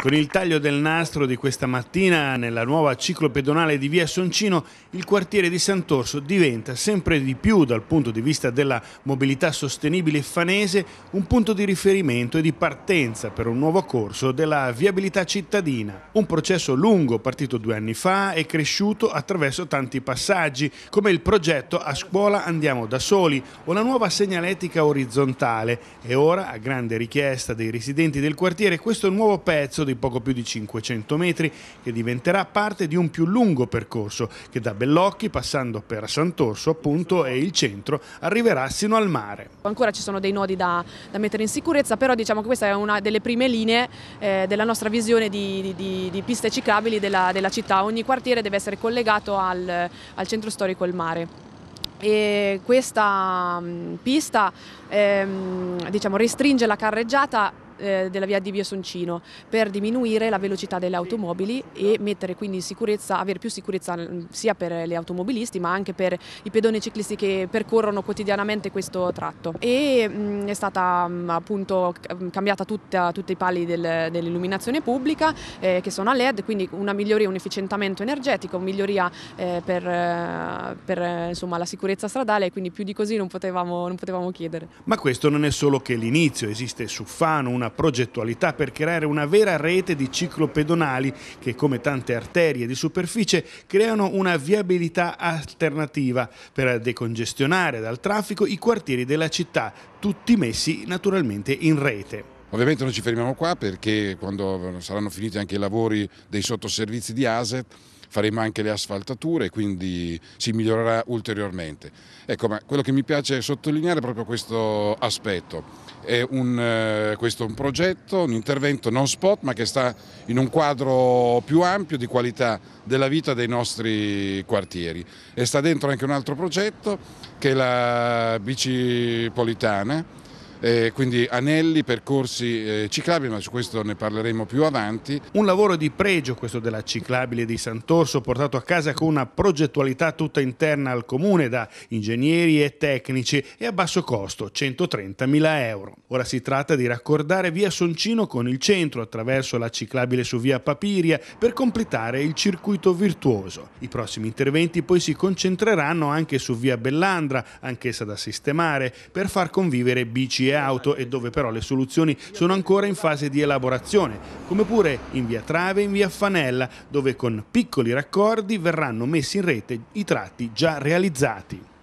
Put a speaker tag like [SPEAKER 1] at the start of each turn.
[SPEAKER 1] Con il taglio del nastro di questa mattina nella nuova ciclopedonale di via Soncino, il quartiere di Sant'Orso diventa sempre di più dal punto di vista della mobilità sostenibile fanese un punto di riferimento e di partenza per un nuovo corso della viabilità cittadina. Un processo lungo partito due anni fa e cresciuto attraverso tanti passaggi come il progetto A scuola andiamo da soli o la nuova segnaletica orizzontale e ora a grande richiesta dei residenti del quartiere questo nuovo pezzo di poco più di 500 metri che diventerà parte di un più lungo percorso che da Bellocchi, passando per Sant'Orso appunto e il centro, arriverà sino al mare.
[SPEAKER 2] Ancora ci sono dei nodi da, da mettere in sicurezza, però diciamo che questa è una delle prime linee eh, della nostra visione di, di, di piste ciclabili della, della, città. Ogni quartiere deve essere collegato al, al centro storico e il mare. E questa mm, pista ehm, diciamo, restringe la carreggiata eh, della via di Via Soncino per diminuire la velocità delle automobili e mettere quindi in sicurezza, avere più sicurezza mm, sia per gli automobilisti ma anche per i pedoni ciclisti che percorrono quotidianamente questo tratto. E mh, mm, è stata mh, mm, appunto cambiata tutta, tutti i pali del, dell'illuminazione pubblica eh, che sono a LED, quindi una miglioria, un efficientamento energetico, miglioria eh, per, eh, per insomma, la sicurezza stradale, e quindi più di così non potevamo, non potevamo chiedere.
[SPEAKER 1] Ma questo non è solo che l'inizio, esiste su Fano una una progettualità per creare una vera rete di ciclopedonali che come tante arterie di superficie creano una viabilità alternativa per decongestionare dal traffico i quartieri della città, tutti messi
[SPEAKER 3] naturalmente in rete. Ovviamente non ci fermiamo qua perché quando saranno finiti anche i lavori dei sottoservizi di ASET faremo anche le asfaltature e quindi si migliorerà ulteriormente. Ecco, ma quello che mi piace sottolineare è proprio questo aspetto. È un, eh, questo è un progetto, un intervento non spot, ma che sta in un quadro più ampio di qualità della vita dei nostri quartieri. E sta dentro anche un altro progetto che è la bicipolitana eh, quindi anelli, percorsi eh, ciclabili, ma su questo ne parleremo più avanti. Un lavoro di
[SPEAKER 1] pregio questo della ciclabile di Sant'Orso, portato a casa con una progettualità tutta interna al comune da ingegneri e tecnici e a basso costo, 130.000 euro. Ora si tratta di raccordare via Soncino con il centro attraverso la ciclabile su via Papiria per completare il circuito virtuoso. I prossimi interventi poi si concentreranno anche su via Bellandra, anch'essa da sistemare, per far convivere bici tipologie auto e dove però le soluzioni sono ancora in fase di elaborazione, come pure in via Trave e in via Fanella, dove con piccoli raccordi verranno messi in rete i tratti già realizzati.